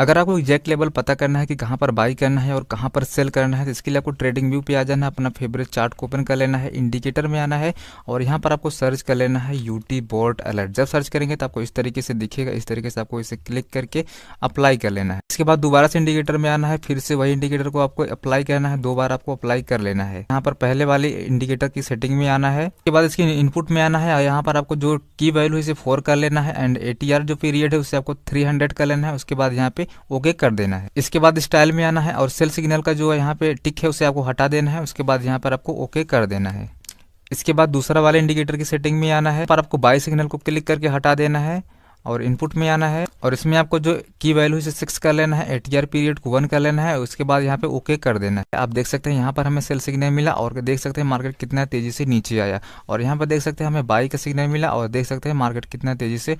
अगर आपको exact level पता करना है कि कहाँ पर बाई करना है और कहाँ पर सेल करना है तो इसके लिए आपको ट्रेडिंग व्यू पे आ जाना है अपना फेवरेट चार्ट को ओपन कर लेना है इंडिकेटर में आना है और यहाँ पर आपको सर्च कर लेना है यू टी बोर्ड अलर्ट जब सर्च करेंगे तो आपको इस तरीके से दिखेगा इस तरीके से आपको इसे क्लिक करके अप्लाई कर लेना है इसके बाद दोबारा से इंडिकेटर में आना है फिर से वही इंडिकेटर को आपको अप्लाई करना है दो बार आपको अप्लाई कर लेना है यहाँ पर पहले वाले इंडिकेटर की सेटिंग में आना है उसके बाद इसकी इनपुट में आना है और यहाँ पर आपको जो की वैल्यू इसे फोर कर लेना है एंड ए जो पीरियड है उसे आपको थ्री कर लेना है उसके बाद यहाँ पे ओके कर देना है इसके बाद स्टाइल में आना है और सेल सिग्नल का जो यहाँ पे टिक है उसे आपको हटा देना है उसके बाद यहाँ पर आपको ओके कर देना है इसके बाद दूसरा वाले इंडिकेटर की सेटिंग में आना है पर आपको बाई सिग्नल को क्लिक करके हटा देना है और इनपुट में आना है और इसमें आपको जो की वैल्यू से सिक्स कर लेना है एटीआर पीरियड को वन कर लेना है उसके बाद यहाँ पे ओके कर देना है आप देख सकते हैं यहाँ पर हमें सेल सिग्नल मिला और देख सकते हैं मार्केट कितना तेजी से नीचे आया और यहाँ पर देख सकते हैं हमें बाई का सिग्नल मिला और देख सकते हैं मार्केट कितना तेजी से